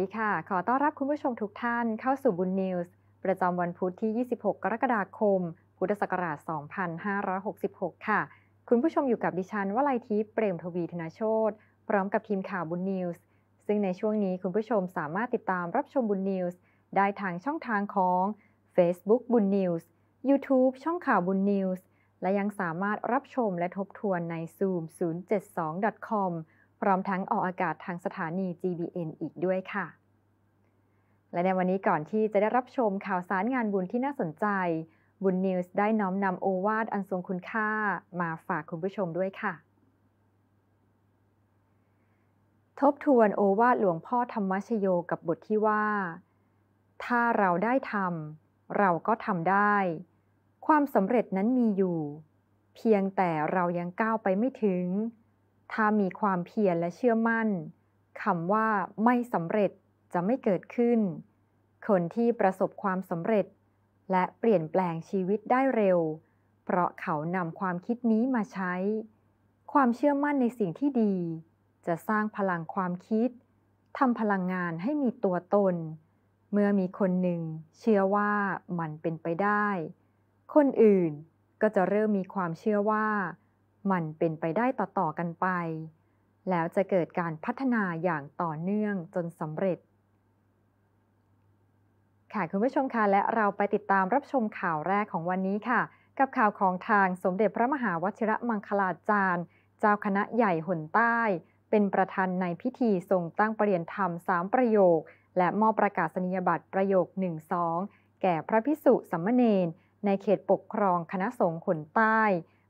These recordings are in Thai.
ดีค่ะ ขอต้อนรับคุณผู้ชมทุกท่านเข้าสู่บุญนิวส์ประจำวันพุธที่ 26 กรกฎาคม พุทธศักราช 2566 ค่ะ คุณผู้ชมอยู่กับดิฉันวลัยทิพย์ เปรมทวีธนาโชตพร้อมกับทีมข่าวบุญนิวส์ ซึ่งในช่วงนี้คุณผู้ชมสามารถติดตามรับชมบุญนิวส์ได้ทางช่องทางของ Facebook บุญนิวส์ YouTube ช่องข่าวบุญนิวส์ และยังสามารถรับชมและทบทวนใน zoom072.com พร้อมทั้งออกอากาศทางสถานี GBN อีกด้วยค่ะ และในวันนี้ก่อนที่จะได้รับชมข่าวสารงานบุญที่น่าสนใจ บุญนิวส์ได้น้อมนำโอวาทอันทรงคุณค่ามาฝากคุณผู้ชมด้วยค่ะ ทบทวนโอวาทหลวงพ่อธรรมชโยกับบทที่ว่า ถ้าเราได้ทำเราก็ทำได้ ความสำเร็จนั้นมีอยู่ เพียงแต่เรายังก้าวไปไม่ถึงถ้ามีความเพียรและเชื่อมั่นคำว่าไม่สำเร็จจะไม่เกิดขึ้น คนที่ประสบความสำเร็จ และเปลี่ยนแปลงชีวิตได้เร็ว เพราะเขานำความคิดนี้มาใช้ ความเชื่อมั่นในสิ่งที่ดี จะสร้างพลังความคิดทำพลังงานให้มีตัวตน เมื่อมีคนหนึ่ง เชื่อว่ามันเป็นไปได้ คนอื่นก็จะเริ่มมีความเชื่อว่ามันเป็นไปได้ต่อๆกันไป แล้วจะเกิดการพัฒนาอย่างต่อเนื่องจนสำเร็จ ค่ะ คุณผู้ชมคะ และเราไปติดตามรับชมข่าวแรกของวันนี้ค่ะ กับข่าวของทางสมเด็จพระมหาวชิระมังคลาจารย์ เจ้าคณะใหญ่หนใต้ เป็นประธานในพิธีทรงตั้งปรเรียนธรรมสามประโยค และมอบประกาศนียบัตรประโยค1-2แก่พระพิสุสัมมเนนในเขตปกครองคณะสงฆ์หนใต้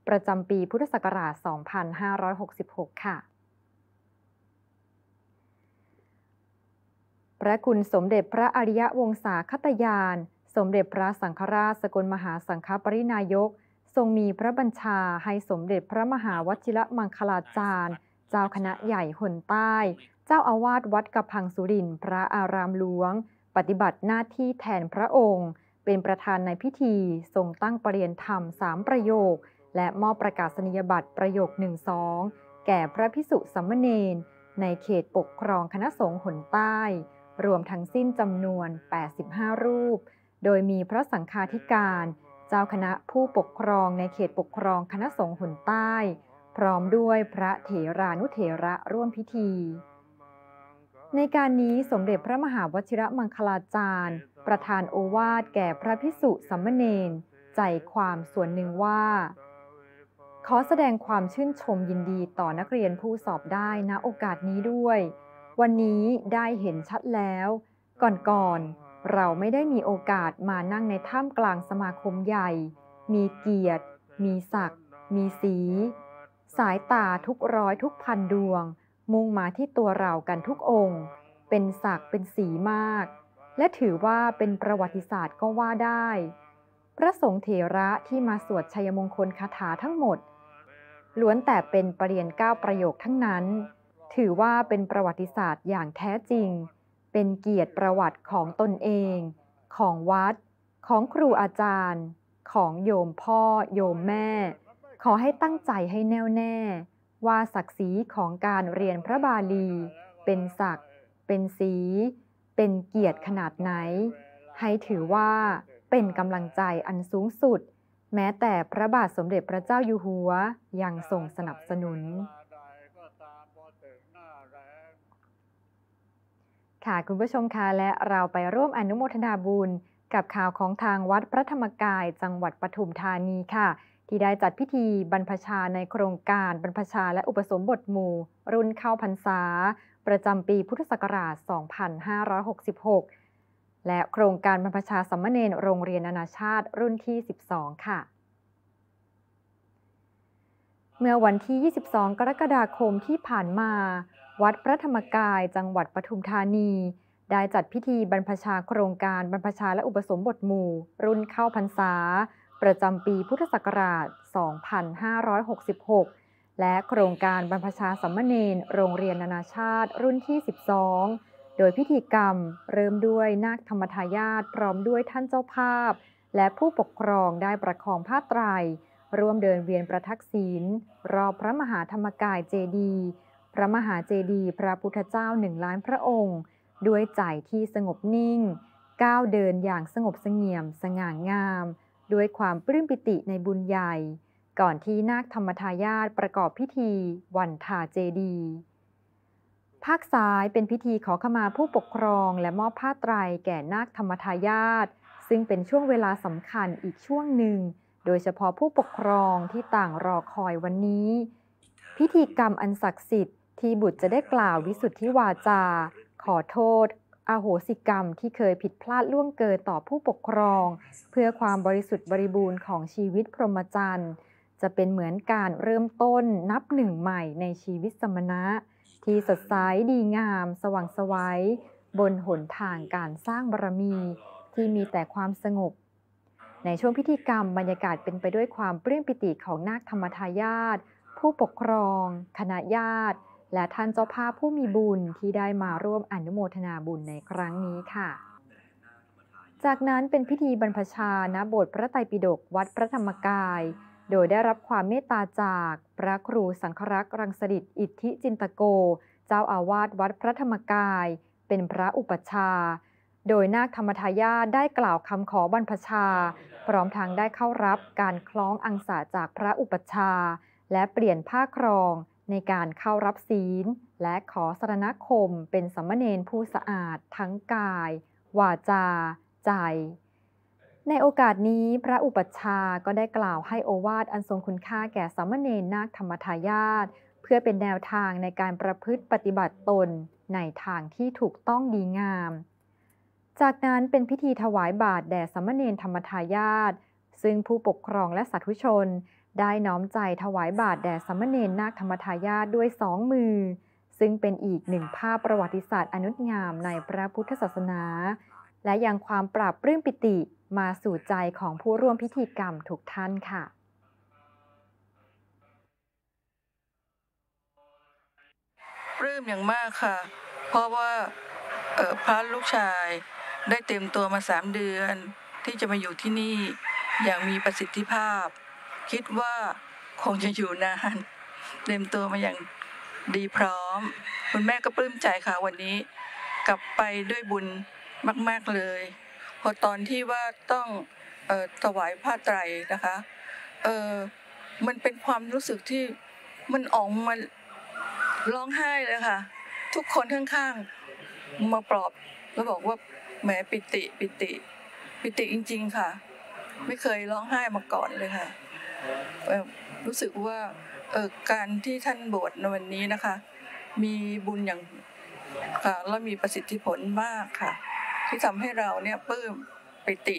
ประจำปีพุทธศักราช 2566 ค่ะ พระคุณสมเด็จพระอริยะวงศาคตยาน สมเด็จพระสังฆราชสกลมหาสังฆปรินายก ทรงมีพระบัญชาให้สมเด็จพระมหาวชิรมังคลาจารย์ เจ้าคณะใหญ่หนใต้ เจ้าอาวาสวัดกระพังสุริน พระอารามหลวง ปฏิบัติหน้าที่แทนพระองค์ เป็นประธานในพิธีทรงตั้งปรเรียนธรรมสามประโยคและมอบประกาศนียบัตรประโยค 1-2 แก่พระพิสุสัมมเนนในเขตปกครองคณะสงฆ์หนใต้ รวมทั้งสิ้นจำนวน 85 รูป โดยมีพระสังฆาธิการ เจ้าคณะผู้ปกครองในเขตปกครองคณะสงฆ์หนใต้ พร้อมด้วยพระเถรานุเถระร่วมพิธี ในการนี้สมเด็จพระมหาวชิระมังคลาจารย์ประธานโอวาทแก่พระพิสุสัมมเนนใจความส่วนหนึ่งว่าขอแสดงความชื่นชมยินดีต่อนักเรียนผู้สอบได้นะโอกาสนี้ด้วย วันนี้ได้เห็นชัดแล้ว ก่อนๆ เราไม่ได้มีโอกาสมานั่งในท่ามกลางสมาคมใหญ่ มีเกียรติ มีศักดิ์ มีสี สายตาทุกร้อยทุกพันดวง มุ่งมาที่ตัวเรากันทุกองค์ เป็นศักดิ์เป็นสีมาก และถือว่าเป็นประวัติศาสตร์ก็ว่าได้ พระสงฆ์เถระที่มาสวดชัยมงคลคาถาทั้งหมดล้วนแต่เป็นประเรียนเก้าประโยคทั้งนั้น ถือว่าเป็นประวัติศาสตร์อย่างแท้จริง เป็นเกียรติประวัติของตนเอง ของวัด ของครูอาจารย์ ของโยมพ่อโยมแม่ ขอให้ตั้งใจให้แน่วแน่ ว่าศักดิ์ศรีของการเรียนพระบาลี เป็นศักดิ์เป็นสี เป็นเกียรติขนาดไหน ให้ถือว่าเป็นกำลังใจอันสูงสุดแม้แต่พระบาทสมเด็จพระเจ้าอยู่หัวยังทรงสนับสนุนค่ะคุณผู้ชมคะและเราไปร่วมอนุโมทนาบุญ กับข่าวของทางวัดพระธรรมกายจังหวัดปทุมธานีค่ะ ที่ได้จัดพิธีบรรพชาในโครงการบรรพชาและอุปสมบทหมู่ รุ่นเข้าพรรษา ประจำปีพุทธศักราช 2566และโครงการบรรพชาสัมมเนรโรงเรียนนานาชาติรุ่นที่ 12 ค่ะ เมื่อวันที่ 22 กรกฎาคมที่ผ่านมา วัดพระธรรมกายจังหวัดปทุมธานี ได้จัดพิธีบรรพชาโครงการบรรพชาและอุปสมบทหมู่ รุ่นเข้าพรรษา ประจำปีพุทธศักราช 2566 และโครงการบรรพชาสัมมเนรโรงเรียนนานาชาติรุ่นที่ 12โดยพิธีกรรมเริ่มด้วยนาคธรรมทายาทพร้อมด้วยท่านเจ้าภาพ และผู้ปกครองได้ประคองผ้าไตรร่วมเดินเวียนประทักษิณรอบพระมหาธรรมกายเจดี พระมหาเจดีพระพุทธเจ้าหนึ่งล้านพระองค์ ด้วยใจที่สงบนิ่งก้าวเดินอย่างสงบสงี่ยมสง่างาม ด้วยความปลื้มปิติในบุญใหญ่ ก่อนที่นาคธรรมทายาทประกอบพิธี วันทาเจดีย์ภาคซ้ายเป็นพิธีขอขมาผู้ปกครองและมอบผ้าไตรแก่นาคธรรมทายาทซึ่งเป็นช่วงเวลาสำคัญอีกช่วงหนึ่ง โดยเฉพาะผู้ปกครองที่ต่างรอคอยวันนี้ พิธีกรรมอันศักดิ์สิทธิ์ที่บุตรจะได้กล่าววิสุทธิวาจา ขอโทษอโหสิกรรมที่เคยผิดพลาดล่วงเกินต่อผู้ปกครอง เพื่อความบริสุทธิ์บริบูรณ์ของชีวิตพรหมจรรย์จะเป็นเหมือนการเริ่มต้นนับหนึ่งใหม่ในชีวิตสมณะที่สดใสดีงาม สว่างสวัยบนหนทางการสร้างบารมีที่มีแต่ความสงบ ในช่วงพิธีกรรมบรรยากาศเป็นไปด้วยความเปลื้องปิติของนาคธรรมทายาทผู้ปกครอง คณะญาติและท่านเจ้าภาพผู้มีบุญที่ได้มาร่วมอนุโมทนาบุญในครั้งนี้ค่ะ จากนั้นเป็นพิธีบรรพชาณโบสถ์พระไตรปิฎกวัดพระธรรมกายโดยได้รับความเมตตาจาก พระครูสังครักษ์รังสดิตอิทธิจินตโก เจ้าอาวาสวัดพระธรรมกายเป็นพระอุปชา โดยนาคธรรมทายาทได้กล่าวคำขอบรรพชา พร้อมทางได้เข้ารับการคล้องอังสาจากพระอุปชา และเปลี่ยนผ้าครองในการเข้ารับศีลและขอสรณคมเป็นสมณเณรผู้สะอาด ทั้งกายวาจาใจในโอกาสนี้พระอุปัชฌาย์ก็ได้กล่าวให้โอวาทอันทรงคุณค่าแก่สามเณรนาคธรรมทายาทเพื่อเป็นแนวทางในการประพฤติปฏิบัติตนในทางที่ถูกต้องดีงาม จากนั้นเป็นพิธีถวายบาตรแด่สามเณรธรรมทายาทซึ่งผู้ปกครองและสาธุชน ได้น้อมใจถวายบาตรแด่สามเณรนาคธรรมทายาทด้วยสองมือ ซึ่งเป็นอีกหนึ่งภาพประวัติศาสตร์อนุงามในพระพุทธศาสนาและยังความปราบปื่มปิติมาสู่ใจของผู้ร่วมพิธีกรรมทุกท่าน ค่ะปลื้มอย่างมากค่ะ เพราะว่าพระลูกชายได้เต็มตัวมาสามเดือน ที่จะมาอยู่ที่นี่อย่างมีประสิทธิภาพ คิดว่าคงจะอยู่นาน เต็มตัวมาอย่างดีพร้อม คุณแม่ก็ปลื้มใจค่ะวันนี้ กลับไปด้วยบุญมากๆเลยพอตอนที่ว่าต้องถวายผ้าไตรนะคะ เออมันเป็นความรู้สึกที่มันออกมาร้องไห้เลยค่ะ ทุกคนข้างๆมาปลอบแล้วบอกว่าแหมปิติปิติปิติจริง ๆค่ะ ไม่เคยร้องไห้มาก่อนเลยค่ะ รู้สึกว่าเออการที่ท่านบวชในวันนี้นะคะ มีบุญอย่างค่ะแล้วมีประสิทธิผลมากค่ะที่ทำให้เราเนี่ยปลื้มปิติ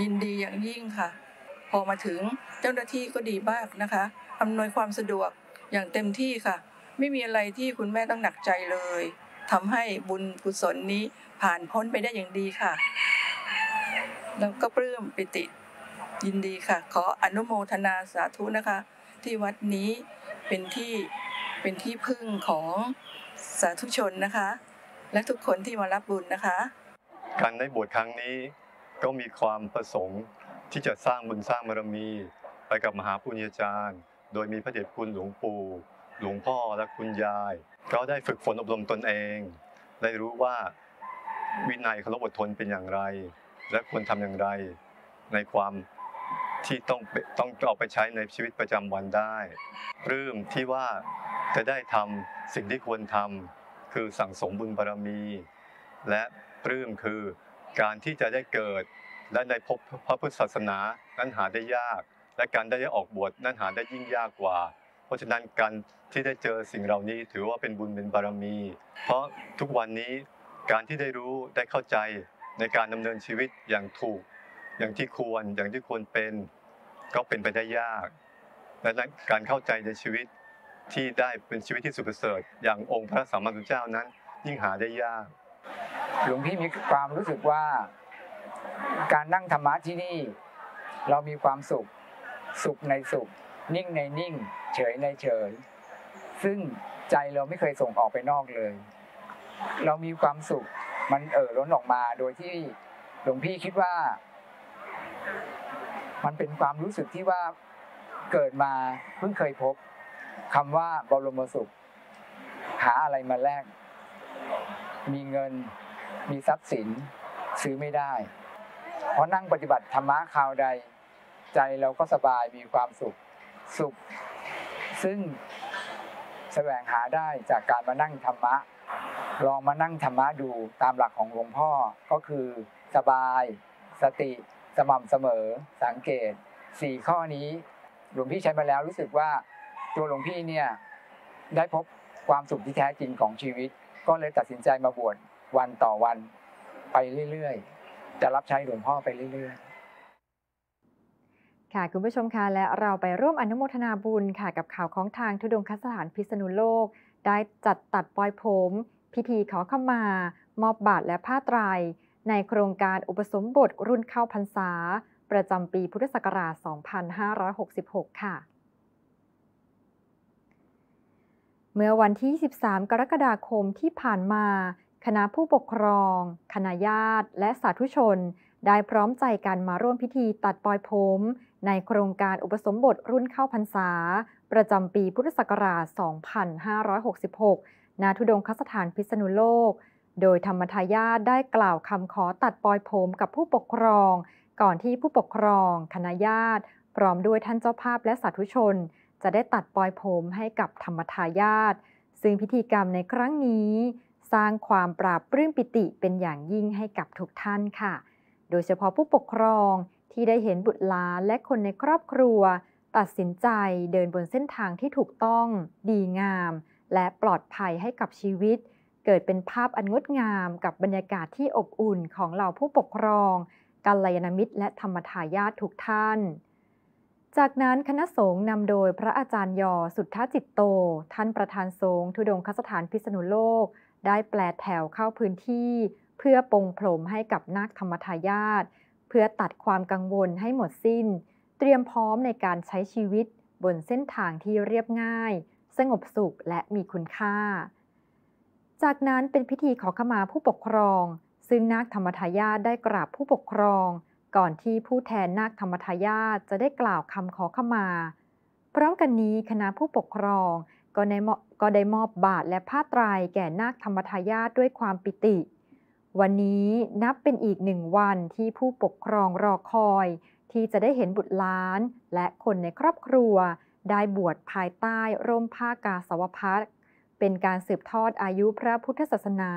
ยินดีอย่างยิ่งค่ะ พอมาถึงเจ้าหน้าที่ก็ดีมากนะคะอำนวยความสะดวกอย่างเต็มที่ค่ะ ไม่มีอะไรที่คุณแม่ต้องหนักใจเลย ทำให้บุญกุศลนี้ผ่านพ้นไปได้อย่างดีค่ะแล้วก็ปลื้มปิติยินดีค่ะ ขออนุโมทนาสาธุนะคะ ที่วัดนี้เป็นที่เป็นที่พึ่งของสาธุชนนะคะ และทุกคนที่มารับบุญนะคะการได้บวชครั้งนี้ก็มีความประสงค์ที่จะสร้างบุญสร้างบารมี ไปกับมหาปุญญาจารย์ โดยมีพระเดชคุณหลวงปู่หลวงพ่อและคุณยาย ก็ได้ฝึกฝนอบรมตนเอง ได้รู้ว่าวินัยเคารพอดทนเป็นอย่างไร และควรทำอย่างไร ในความที่ต้องต้องเอาไปใช้ในชีวิตประจำวันได้เลื่มที่ว่าจะได้ทำสิ่งที่ควรทำ คือสั่งสมบุญบารมีและปลื้มคือการที่จะได้เกิดและได้พบพระพุทธศาสนานั้นหาได้ยาก และการได้ออกบวชนั้นหาได้ยิ่งยากกว่า เพราะฉะนั้นการที่ได้เจอสิ่งเหล่านี้ถือว่าเป็นบุญเป็นบารมี เพราะทุกวันนี้การที่ได้รู้ได้เข้าใจในการดำเนินชีวิตอย่างถูกอย่างที่ควรอย่างที่ควรเป็นก็เป็นไปได้ยากดังนั้นการเข้าใจในชีวิตที่ได้เป็นชีวิตที่สุดประเสริฐอย่างองค์พระสัมมาสัมพุทธเจ้านั้น ยิ่งหาได้ยากหลวงพี่มีความรู้สึกว่าการนั่งธรรมะที่นี่ เรามีความสุขสุขในสุข นิ่งในนิ่ง เฉยในเฉย ซึ่งใจเราไม่เคยส่งออกไปนอกเลย เรามีความสุข มันเอ่อล้นออกมาโดยที่หลวงพี่คิดว่า มันเป็นความรู้สึกที่ว่าเกิดมาเพิ่งเคยพบคำว่าบรมสุข หาอะไรมาแลกมีเงินมีทรัพย์สินซื้อไม่ได้เพราะนั่งปฏิบัติธรรมะคราวใด ใจเราก็สบายมีความสุขสุข ซึ่งแสวงหาได้จากการมานั่งธรรมะ ลองมานั่งธรรมะดูตามหลักของหลวงพ่อก็คือสบายสติสม่ำเสมอสังเกตสี่ข้อนี้หลวงพี่ใช้มาแล้วรู้สึกว่าตัวหลวงพี่เนี่ยได้พบความสุขที่แท้จริงของชีวิต ก็เลยตัดสินใจมาบวชวันต่อวันไปเรื่อย ๆ จะรับใช้หลวงพ่อไปเรื่อย ๆ ค่ะคุณผู้ชมคะและเราไปร่วมอนุโมทนาบุญค่ะกับข่าวของทางทุดงคสถานพิษณุโลก ได้จัดตัดปลอยผมพิธีขอขมา มอบบาทและผ้าไตร ในโครงการอุปสมบทรุ่นเข้าพรรษา ประจำปีพุทธศักราช 2566 ค่ะ เมื่อวันที่ 13 กรกฎาคมที่ผ่านมาคณะผู้ปกครอง คณะญาติ และสาธุชน ได้พร้อมใจกันมาร่วมพิธีตัดปลอยผม ในโครงการอุปสมบทรุ่นเข้าพรรษา ประจำปีพุทธศักราช 2566ณทุดงคสถานพิษณุโลก โดยธรรมทายาทได้กล่าวคำขอตัดปลอยผมกับผู้ปกครอง ก่อนที่ผู้ปกครอง คณะญาติ พร้อมด้วยท่านเจ้าภาพและสาธุชน จะได้ตัดปลอยผมให้กับธรรมทายาท ซึ่งพิธีกรรมในครั้งนี้สร้างความปราบปรื้มปิติเป็นอย่างยิ่งให้กับทุกท่านค่ะ โดยเฉพาะผู้ปกครองที่ได้เห็นบุตรหลานและคนในครอบครัว ตัดสินใจเดินบนเส้นทางที่ถูกต้องดีงาม และปลอดภัยให้กับชีวิต เกิดเป็นภาพอันงดงามกับบรรยากาศที่อบอุ่นของเหล่าผู้ปกครอง กัลยาณมิตรและธรรมทายาททุกท่าน จากนั้นคณะสงฆ์นำโดยพระอาจารย์ยอ สุทธจิตโต ท่านประธานสงฆ์ทุดงคสถานพิษณุโลกได้แปลแถวเข้าพื้นที่เพื่อปงพรมให้กับนักธรรมทายาทเพื่อตัดความกังวลให้หมดสิ้น เตรียมพร้อมในการใช้ชีวิต บนเส้นทางที่เรียบง่ายสงบสุขและมีคุณค่า จากนั้นเป็นพิธีขอขมาผู้ปกครอง ซึ่งนักธรรมทายาทได้กราบผู้ปกครอง ก่อนที่ผู้แทนนักธรรมทายาทจะได้กล่าวคำขอขมาพร้อมกันนี้คณะผู้ปกครองก็ได้ก็ได้มอบบาทและผ้าไตรยแก่นาคธรรมทายาทด้วยความปิติ วันนี้นับเป็นอีกหนึ่งวันที่ผู้ปกครองรอคอย ที่จะได้เห็นบุตรล้านและคนในครอบครัว ได้บวชภายใต้ร่มผ้ากาสาวพัดเป็นการสืบทอดอายุพระพุทธศาสนา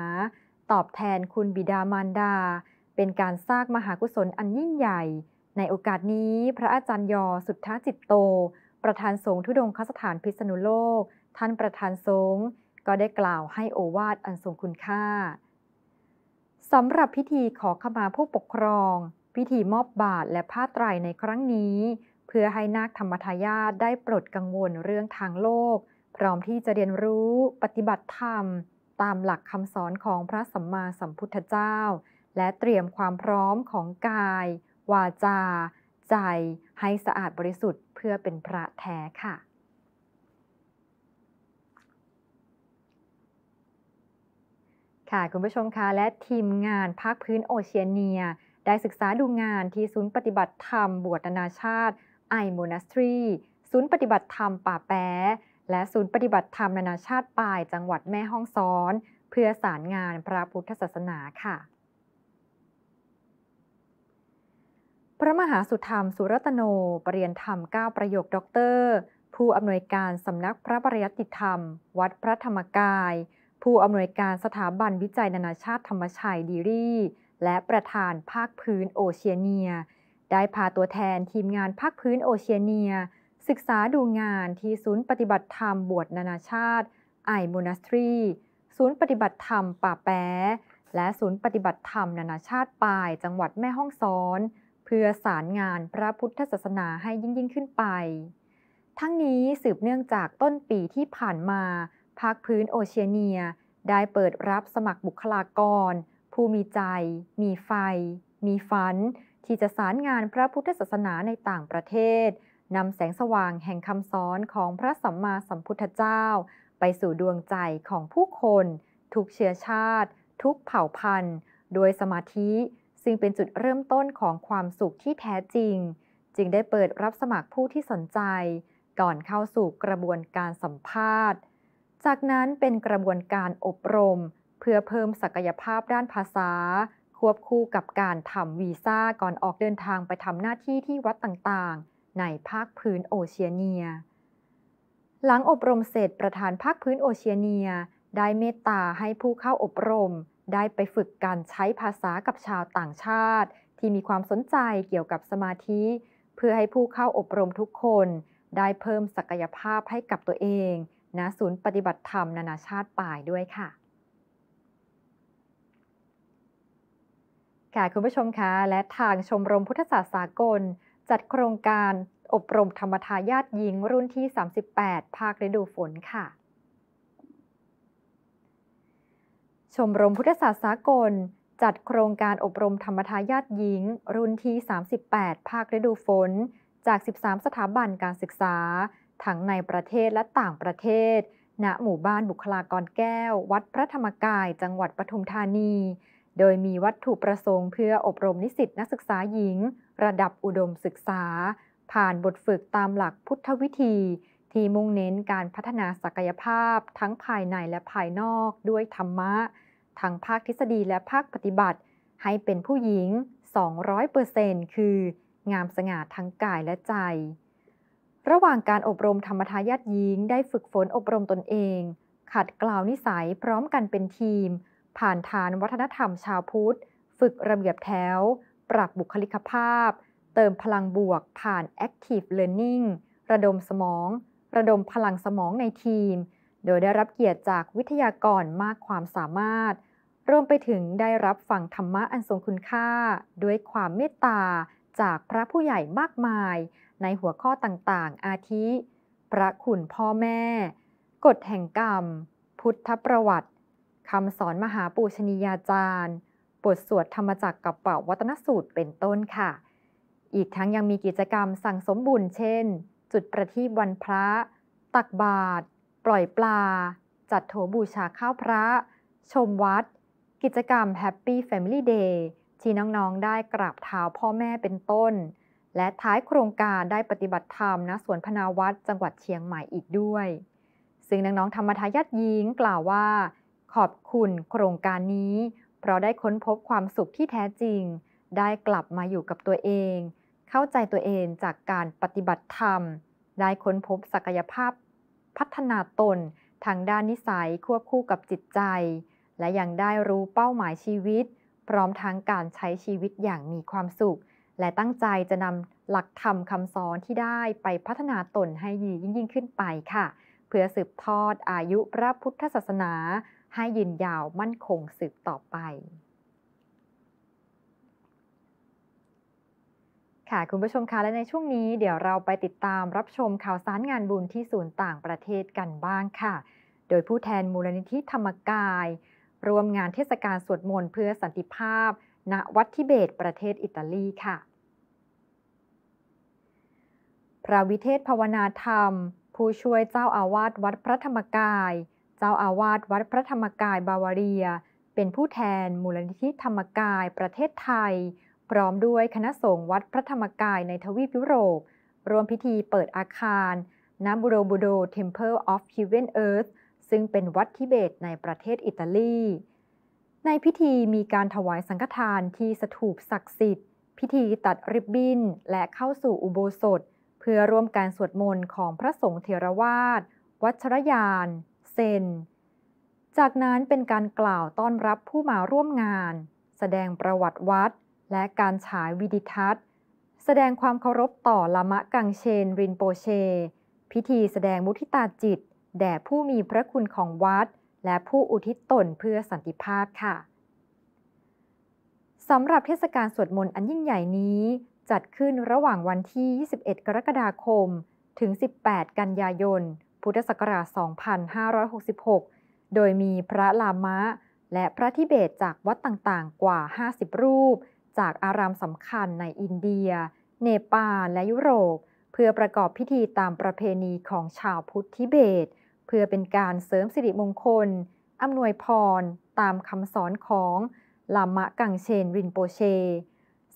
ตอบแทนคุณบิดามารดา เป็นการสร้างมหากุศลอันยิ่งใหญ่ ในโอกาสนี้พระอาจารย์ยอสุทธาจิตโต ประธานสงฆ์ทุดงคสถานพิษณุโลกท่านประธานสงฆ์ก็ได้กล่าวให้โอวาทอันทรงคุณค่า สำหรับพิธีขอขมาผู้ปกครอง พิธีมอบบาทและผ้าไตรในครั้งนี้ เพื่อให้นักธรรมทายาทได้ปลดกังวลเรื่องทางโลก พร้อมที่จะเรียนรู้ปฏิบัติธรรม ตามหลักคำสอนของพระสัมมาสัมพุทธเจ้า และเตรียมความพร้อมของกาย วาจา ใจให้สะอาดบริสุทธิ์เพื่อเป็นพระแท้ค่ะค่ะ คุณผู้ชมคะและทีมงานภาคพื้นโอเชียเนียได้ศึกษาดูงานที่ศูนย์ปฏิบัติธรรมบวชนานาชาติไอโมนาสตรี ศูนย์ปฏิบัติธรรมป่าแปะและศูนย์ปฏิบัติธรรมนานาชาติปายจังหวัดแม่ฮ่องสอน เพื่อสารงานพระพุทธศาสนาค่ะ พระมหาสุธรรม สุรัตโน ปรริยนธรรม 9 ประโยคด็อกเตอร์ ผู้อำนวยการสำนักพระปริยัติธรรม วัดพระธรรมกายผู้อำนวยการสถาบันวิจัยนานาชาติธรรมชัยดีรีและประธานภาคพื้นโอเชียเนียได้พาตัวแทนทีมงานภาคพื้นโอเชียเนีย ศึกษาดูงานที่ศูนย์ปฏิบัติธรรมบวชนานาชาติไอมูนัสตรีศูนย์ปฏิบัติธรรมป่าแปะและศูนย์ปฏิบัติธรรมนานาชาติปายจังหวัดแม่ฮ่องสอน เพื่อสารงานพระพุทธศาสนาให้ยิ่งยิ่งขึ้นไป ทั้งนี้สืบเนื่องจากต้นปีที่ผ่านมาภาคพื้นโอเชียเนียได้เปิดรับสมัครบุคลากร ผู้มีใจ มีไฟ มีฝัน ที่จะสารงานพระพุทธศาสนาในต่างประเทศนำแสงสว่างแห่งคำสอนของพระสัมมาสัมพุทธเจ้า ไปสู่ดวงใจของผู้คน ทุกเชื้อชาติ ทุกเผ่าพันธุ์โดยสมาธิซึ่งเป็นจุดเริ่มต้นของความสุขที่แท้จริง จึงได้เปิดรับสมัครผู้ที่สนใจ ก่อนเข้าสู่กระบวนการสัมภาษณ์จากนั้นเป็นกระบวนการอบรม เพื่อเพิ่มศักยภาพด้านภาษา ควบคู่กับการทำวีซ่าก่อนออกเดินทางไปทำหน้าที่ที่วัดต่างๆ ในภาคพื้นโอเชียเนีย หลังอบรมเสร็จประธานภาคพื้นโอเชียเนีย ได้เมตตาให้ผู้เข้าอบรมได้ไปฝึกการใช้ภาษากับชาวต่างชาติ ที่มีความสนใจเกี่ยวกับสมาธิ เพื่อให้ผู้เข้าอบรมทุกคน ได้เพิ่มศักยภาพให้กับตัวเองนะศูนย์ปฏิบัติธรรมนานาชาติป่ายด้วยค่ะ ค่ะคุณผู้ชมคะและทางชมรมพุทธศาสตร์สากลจัดโครงการอบรมธรรมทายาทหญิงรุ่นที่ 38 ภาคฤดูฝนค่ะ ชมรมพุทธศาสตร์สากลจัดโครงการอบรมธรรมทายาทหญิงรุ่นที่ 38 ภาคฤดูฝนจาก 13 สถาบันการศึกษาทั้งในประเทศและต่างประเทศ ณ หมู่บ้านบุคลากรแก้ว วัดพระธรรมกาย จังหวัดปทุมธานี โดยมีวัตถุประสงค์เพื่ออบรมนิสิตนักศึกษาหญิง ระดับอุดมศึกษา ผ่านบทฝึกตามหลักพุทธวิธี ที่มุ่งเน้นการพัฒนาศักยภาพ ทั้งภายในและภายนอกด้วยธรรมะทั้งภาคทฤษฎีและภาคปฏิบัติให้เป็นผู้หญิง 200%คือ งามสง่าทั้งกายและใจระหว่างการอบรมธรรมทายาทหญิงได้ฝึกฝนอบรมตนเอง ขัดกล่าวนิสัยพร้อมกันเป็นทีม ผ่านฐานวัฒนธรรมชาวพุทธ ฝึกระเบียบแถว ปรับบุคลิกภาพ เติมพลังบวกผ่าน Active Learning ระดมสมอง ระดมพลังสมองในทีม โดยได้รับเกียรติจากวิทยากรมากความสามารถ รวมไปถึงได้รับฟังธรรมะอันทรงคุณค่า ด้วยความเมตตาจากพระผู้ใหญ่มากมายในหัวข้อต่างๆ อาทิ พระคุณพ่อแม่ กฎแห่งกรรม พุทธประวัติ คำสอนมหาปูชนียาจารย์บทสวดธรรมจักรกับเป่าวัตนสูตร เป็นต้นค่ะ อีกทั้งยังมีกิจกรรมสั่งสมบุญ เช่น จุดประทีปวันพระ ตักบาตร ปล่อยปลา จัดโถบูชาข้าวพระ ชมวัด กิจกรรมแฮปปี้แฟมิลี่เดย์ ที่น้องๆ ได้กราบเท้าพ่อแม่ เป็นต้นและท้ายโครงการได้ปฏิบัติธรรมณสวนพนาวัดจังหวัดเชียงใหม่อีกด้วย ซึ่งน้องๆธรรมทายาทยิงกล่าวว่า ขอบคุณโครงการนี้ เพราะได้ค้นพบความสุขที่แท้จริง ได้กลับมาอยู่กับตัวเอง เข้าใจตัวเองจากการปฏิบัติธรรม ได้ค้นพบศักยภาพ พัฒนาตนทางด้านนิสัยควบคู่กับจิตใจ และยังได้รู้เป้าหมายชีวิต พร้อมทั้งการใช้ชีวิตอย่างมีความสุขและตั้งใจจะนำหลักธรรมคำสอนที่ได้ไปพัฒนาตนให้ยิ่งยิ่งขึ้นไปค่ะ เพื่อสืบทอดอายุพระพุทธศาสนาให้ยืนยาวมั่นคงสืบต่อไป ค่ะคุณผู้ชมคะและในช่วงนี้เดี๋ยวเราไปติดตามรับชมข่าวสารงานบุญที่ศูนย์ต่างประเทศกันบ้างค่ะ โดยผู้แทนมูลนิธิธรรมกาย รวมงานเทศกาลสวดมนต์เพื่อสันติภาพ ณวัดทิเบตประเทศอิตาลีค่ะพระวิเทศภาวนาธรรม ผู้ช่วยเจ้าอาวาสวัดพระธรรมกาย เจ้าอาวาสวัดพระธรรมกายบาวาเรีย เป็นผู้แทนมูลนิธิธรรมกายประเทศไทย พร้อมด้วยคณะสงฆ์วัดพระธรรมกายในทวีปยุโรปรวมพิธีเปิดอาคารณบูโรบูโดเทมเพิลออฟ a ิวเ e นเอิร์ธซึ่งเป็นวัดทิเบตในประเทศอิตาลี ในพิธีมีการถวายสังฆทานที่สถูปศักดิ์สิทธิ์พิธีตัดริบบิ้นและเข้าสู่อุโบสถเพื่อร่วมการสวดมนต์ของพระสงฆ์เทรวาสวัชรยาน เซน จากนั้นเป็นการกล่าวต้อนรับผู้มาร่วมงาน แสดงประวัติวัด และการฉายวิดิทัศน์ แสดงความเคารพต่อละมะกังเชนรินโปเช พิธีแสดงมุทิตาจิต แด่ผู้มีพระคุณของวัด และผู้อุทิศตนเพื่อสันติภาพค่ะ สำหรับเทศกาลสวดมนต์อันยิ่งใหญ่นี้จัดขึ้นระหว่างวันที่ 21 กรกฎาคม ถึง 18 กันยายน พุทธศักราช 2566 โดยมีพระลามะและพระทิเบตจากวัดต่างๆ กว่า 50 รูป จากอารามสำคัญในอินเดีย เนปาลและยุโรป เพื่อประกอบพิธีตามประเพณีของชาวพุทธทิเบต เพื่อเป็นการเสริมสิริมงคลอำนวยพรตามคำสอนของลามะกังเชนรินโปเช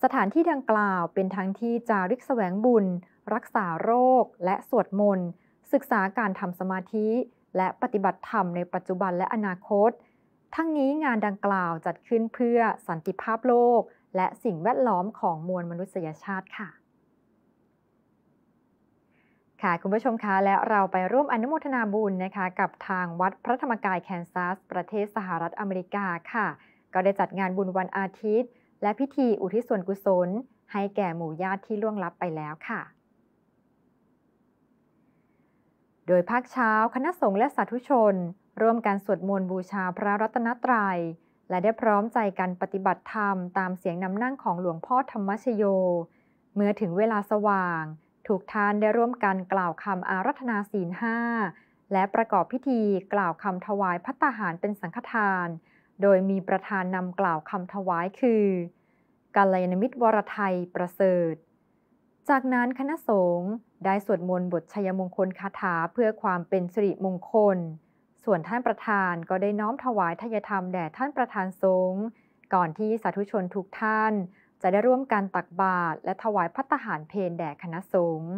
สถานที่ดังกล่าวเป็นทั้งที่จาริกสแสวงบุญ รักษาโรคและสวดมนต์ ศึกษาการทำสมาธิ และปฏิบัติธรรมในปัจจุบันและอนาคต ทั้งนี้งานดังกล่าวจัดขึ้นเพื่อสันติภาพโลก และสิ่งแวดล้อมของมวลมนุษยชาติค่ะค่ะคุณผู้ชมคะและเราไปร่วมอนุโมทนาบุญนะคะกับทางวัดพระธรรมกายแคนซัส ประเทศสหรัฐอเมริกาค่ะ ก็ได้จัดงานบุญวันอาทิตย์และพิธีอุทิศส่วนกุศล ให้แก่หมู่ญาติที่ล่วงลับไปแล้วค่ะ โดยภาคเช้าคณะสงฆ์และสาธุชน ร่วมกันสวดมนต์บูชาพระรัตนตรยัย และได้พร้อมใจกันปฏิบัติธรรมตามเสียงนำนั่งของหลวงพ่อธรรมชโย เมื่อถึงเวลาสว่าง ถูกทานได้ร่วมกันกล่าวคำอารัธนาศีลห้าและประกอบพิธีกล่าวคำถวายพัตหารเป็นสังฆทาน โดยมีประธานนำกล่าวคำถวายคือกัลยาณมิตรวรไทยประเสริฐ จากนั้นคณะสงฆ์ได้สวดมนต์บทชัยมงคลคาถาเพื่อความเป็นสิริมงคล ส่วนท่านประธานก็ได้น้อมถวายทายธรรมแด่ท่านประธานสงฆ์ ก่อนที่สาธุชนทุกท่าน จะได้ร่วมกันตักบาตรและถวายพัตหารเพนแด่คณะสงฆ์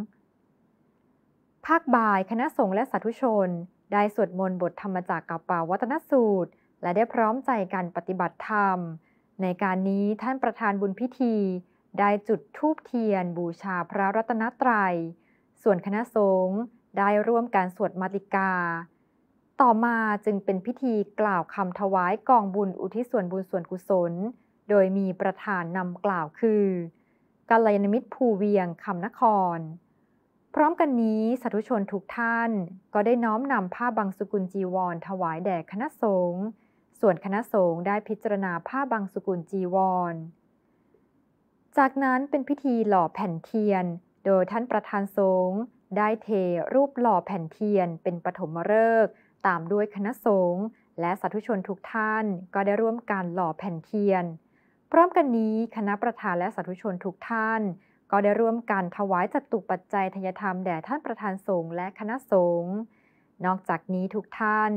ภาคบ่ายคณะสงฆ์และสาธุชนได้สวดมนต์บทธรรมจากกัปปาวัตนสูตรและได้พร้อมใจกันปฏิบัติธรรมในการนี้ท่านประธานบุญพิธีได้จุดธูปเทียนบูชาพระรัตนตรยัย ส่วนคณะสงฆ์ได้ร่วมการสวดมาติกา ต่อมาจึงเป็นพิธีกล่าวคำถวายกองบุญอุทิศส่วนบุญส่วนกุศล โดยมีประธานนำกล่าวคือกัลยาณมิตรภูเวียงคำนคร พร้อมกันนี้สาธุชนทุกท่านก็ได้น้อมนำผ้าบางสุกุลจีวรถวายแด่คณะสงฆ์ส่วนคณะสงฆ์ได้พิจารณาผ้าบางสกุลจีวร จากนั้นเป็นพิธีหล่อแผ่นเทียน โดยท่านประธานสงฆ์ได้เทรูปหล่อแผ่นเทียนเป็นปฐมฤกษ์ตามด้วยคณะสงฆ์และสาธุชนทุกท่านก็ได้ร่วมการหล่อแผ่นเทียน พร้อมกันนี้คณะประธานและสาธุชนทุกท่านก็ได้ร่วมกันถวายจัตุปัจจัยทยธรรมแด่ท่านประธานสงฆ์และคณะสงฆ์นอกจากนี้ทุกท่าน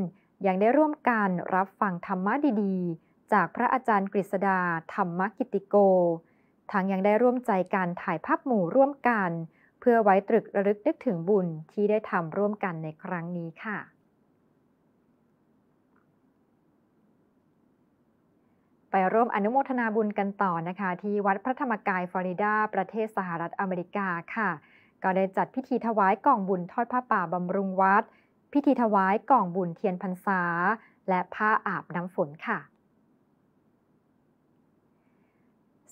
ยังได้ร่วมกันรับฟังธรรมะดีๆ จากพระอาจารย์กฤษดาธรรมกิติโก ทั้งยังได้ร่วมใจกันถ่ายภาพหมู่ร่วมกัน เพื่อไว้ตรึกระลึกนึกถึงบุญที่ได้ทำร่วมกันในครั้งนี้ค่ะ ไปร่วมอนุโมทนาบุญกันต่อนะคะ ที่วัดพระธรรมกายฟลอริดา ประเทศสหรัฐอเมริกาค่ะ ก็ได้จัดพิธีถวายกล่องบุญทอดผ้าป่าบำรุงวัดพิธีถวายกล่องบุญเทียนพรรษาและผ้าอาบน้ำฝนค่ะ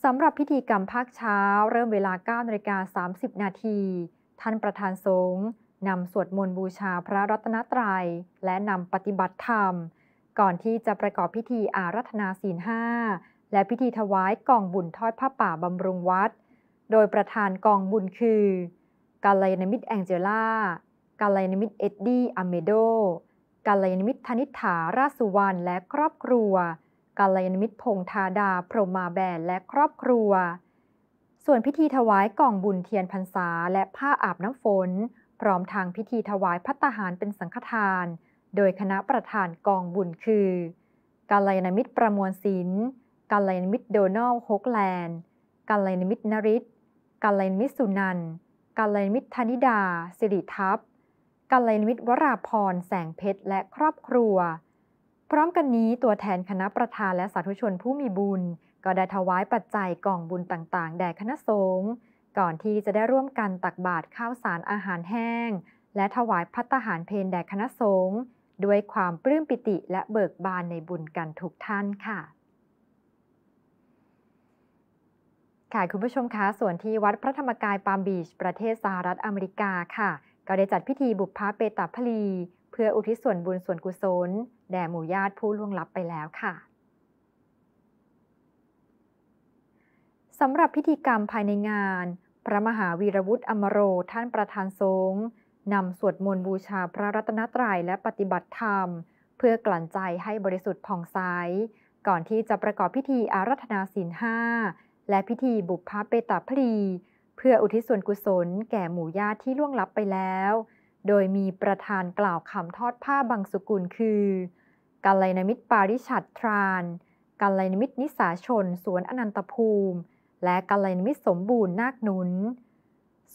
สำหรับพิธีกรรมภาคเช้าเริ่มเวลา9นาฬิกา30 นาที ท่านประธานสงฆ์นำสวดมนต์บูชาพระรัตนตรยัย และนำปฏิบัติธรรม ก่อนที่จะประกอบพิธีอารัธนาศีลห้าและพิธีถวายกองบุญทอดผ้าป่าบำรุงวัด โดยประธานกองบุญคือกาลยนมิตรแองเจล่ากาลยานมิตรเอ็ดดี้อเมโดกาลยานมิตรธนิษฐาราสุวรรณและครอบครัว กาลยานมิตรพงธาดาพรหมาแบนและครอบครัว ส่วนพิธีถวายกล่องบุญเทียนพรรษาและผ้าอาบน้ำฝน พร้อมทางพิธีถวายพัตหารเป็นสังฆทาน โดยคณะประธานกองบุญคือ กาลยานมิตรประมวลศิลป์กาลยานมิตรโดนัลฮกแลนด์กาลยานมิตรนริศกาลยานมิตรสุนันกาลยานมิตรธนิดา สิริทัพกัลยาณมิตรวราพรแสงเพชรและครอบครัว พร้อมกันนี้ตัวแทนคณะประธานและสาธุชนผู้มีบุญ ก็ได้ถวายปัจจัยกล่องบุญต่างๆ แด่คณะสงฆ์ก่อนที่จะได้ร่วมกันตักบาตรข้าวสารอาหารแห้ง และถวายพัตหารเพนแด่คณะสงฆ์ด้วยความปลื้มปิติและเบิกบานในบุญกันทุกท่านค่ะค่ะคุณผู้ชมคะส่วนที่วัดพระธรรมกายปามบีชประเทศสหรัฐอเมริกาค่ะก็ได้จัดพิธีบุพพาเปตาพลีเพื่ออุทิศส่วนบุญส่วนกุศล แด่หมู่ญาติผู้ล่วงลับไปแล้วค่ะสำหรับพิธีกรรมภายในงาน พระมหาวีรวุฒิอมโรท่านประธานสงฆ์นำสวดมนต์บูชาพระรัตนตรัยและปฏิบัติธรรม เพื่อกลั่นใจให้บริสุทธิ์ผ่องใสก่อนที่จะประกอบพิธีอารัธนาศีลห้าและพิธีบุพพาเปตาพลีเพื่ออุทิศส่วนกุศลแก่หมู่ญาติที่ล่วงลับไปแล้ว โดยมีประธานกล่าวคำทอดผ้าบังสุกุลคือ กัลยาณมิตรปาริชัดทราน กัลยาณมิตรนิสาชน สวนอนันตภูมิ และกัลยาณมิตรสมบูรณ์นาคหนุน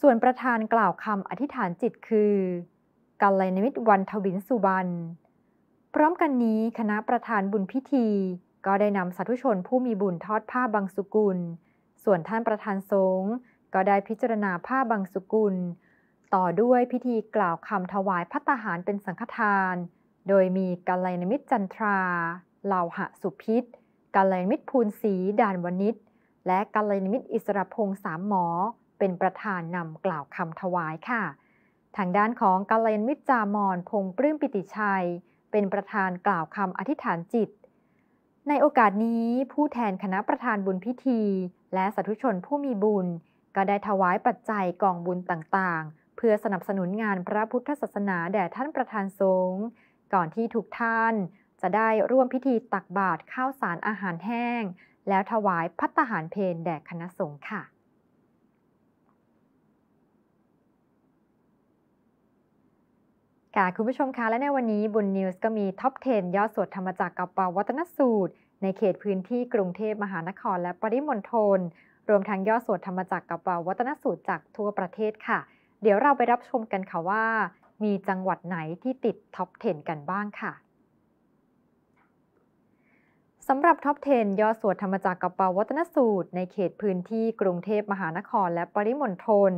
ส่วนประธานกล่าวคำอธิษฐานจิตคือ กัลยาณมิตรวันทวินสุบรรณพร้อมกันนี้คณะประธานบุญพิธี ก็ได้นำสาธุชนผู้มีบุญทอดผ้าบังสุกุล ส่วนท่านประธานสงฆ์ก็ได้พิจารณาผ้าบางสุกุล ต่อด้วยพิธีกล่าวคำถวายพัตหารเป็นสังฆทาน โดยมีกาลยนมิตรจันทรา เหล่าหะสุพิษกาลยนมิตรภูนศรีด่านวณิชและกาลยนมิตรอิสรพงษ์สามหมอ เป็นประธานนำกล่าวคำถวายค่ะ ทางด้านของกาลยนมิตรจามอนพงปลื้มปิติชัย เป็นประธานกล่าวคำอธิษฐานจิต ในโอกาสนี้ผู้แทนคณะประธานบุญพิธี และสาธุชนผู้มีบุญก็ได้ถวายปัจจัยกองบุญต่างๆ เพื่อสนับสนุนงานพระพุทธศาสนาแด่ท่านประธานสงฆ์ก่อนที่ทุกท่านจะได้ร่วมพิธีตักบาตรข้าวสารอาหารแห้ง แล้วถวายพัตหารเพนแด่คณะสงฆ์ค่ะค่ะคุณผู้ชมคะและในวันนี้บุญนิวส์ก็มีท็อป 10 ยอดสวดธรรมจักรกับปาวัตนสูตร ในเขตพื้นที่กรุงเทพมหานครและปริมณฑลรวมทั้งย่อสวดธรรมจักรกับวัฒนสูตรจากทั่วประเทศค่ะ เดี๋ยวเราไปรับชมกันค่ะว่ามีจังหวัดไหนที่ติดท็อป10กันบ้างค่ะสำหรับท็อป10ย่อสวดธรรมจักรกับวัฒนสูตร ในเขตพื้นที่กรุงเทพมหานครและปริมณฑล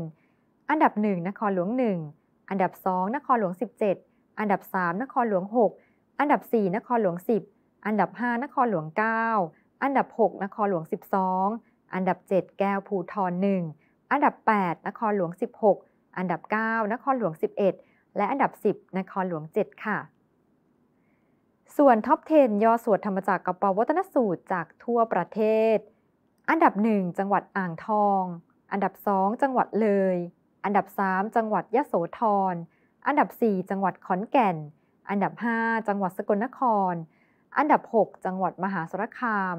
อันดับ 1 นครหลวง 1 อันดับ 2นครหลวง 17 อันดับ 3 นครหลวง 6 อันดับ 4 นครหลวง 10 อันดับ 5 นครหลวง 9 อันดับ 6 นครหลวง 12อันดับ 7 แก้วภูทร1อันดับ 8 นครหลวง 16 อันดับ 9 นครหลวง 11 และอันดับ 10 นครหลวง7ค่ะ ส่วนท็อป10ยอสวดธรรมจักรกระปวัตนสูตรจากทั่วประเทศ อันดับ 1 จังหวัดอ่างทอง อันดับ 2 จังหวัดเลย อันดับ 3 จังหวัดยะโสธร อันดับ 4 จังหวัดขอนแก่น อันดับ 5 จังหวัดสกลนคร อันดับ 6 จังหวัดมหาสารคาม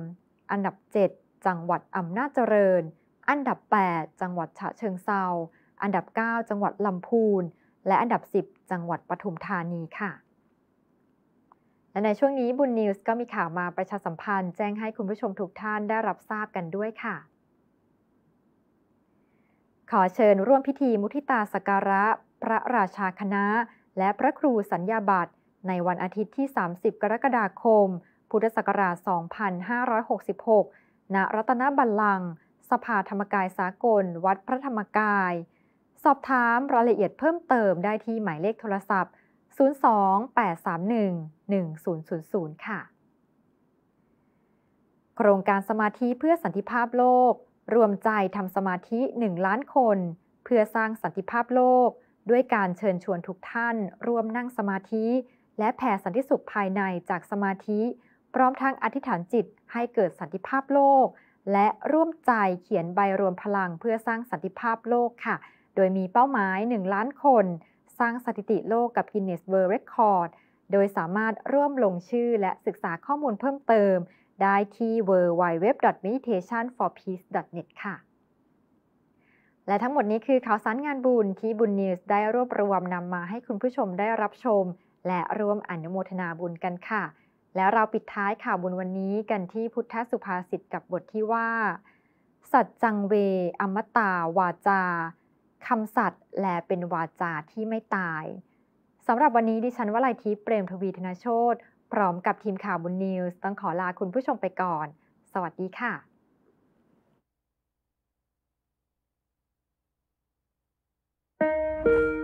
อันดับ7จังหวัดอำนาจเจริญ อันดับ 8 จังหวัดฉะเชิงเซาอันดับ 9 จังหวัดลำพูน และอันดับ 10 จังหวัดปทุมธานีค่ะ และในช่วงนี้บุญนิวส์ก็มีข่าวมาประชาสัมพันธ์แจ้งให้คุณผู้ชมทุกท่านได้รับทราบกันด้วยค่ะ ขอเชิญร่วมพิธีมุทิตาสการะพระราชาคณะ และพระครูสัญญาบัตรในวันอาทิตย์ที่ 30 กรกฎาคม พุทธศักราช2566ณรัตนบัลลังก์สภาธรรมกายสากล วัดพระธรรมกาย สอบถามรายละเอียดเพิ่มเติมได้ที่หมายเลขโทรศัพท์ 028311000 ค่ะ โครงการสมาธิเพื่อสันติภาพโลก รวมใจทำสมาธิ1ล้านคน เพื่อสร้างสันติภาพโลก ด้วยการเชิญชวนทุกท่านร่วมนั่งสมาธิ และแผ่สันติสุขภายในจากสมาธิพร้อมทั้งอธิษฐานจิตให้เกิดสันติภาพโลก และร่วมใจเขียนใบรวมพลังเพื่อสร้างสันติภาพโลกค่ะ โดยมีเป้าหมาย1ล้านคน สร้างสถิติโลกกับ Guinness World Record โดยสามารถร่วมลงชื่อและศึกษาข้อมูลเพิ่มเติมได้ที่ www.meditationforpeace.net ค่ะ และทั้งหมดนี้คือข่าวสารงานบุญที่บุญนิวส์ได้รวบรวมนำมาให้คุณผู้ชมได้รับชม และร่วมอนุโมทนาบุญกันค่ะแล้วเราปิดท้ายข่าวบุญวันนี้กันที่พุทธสุภาษิตกับบทที่ว่า สัจจังเว อมตา วาจาคำสัตว์แลเป็นวาจาที่ไม่ตายสำหรับวันนี้ดิฉันวลัยทิพย์เปรมทวีธนโชตพร้อมกับทีมข่าวบุญนิวส์ ต้องขอลาคุณผู้ชมไปก่อน สวัสดีค่ะ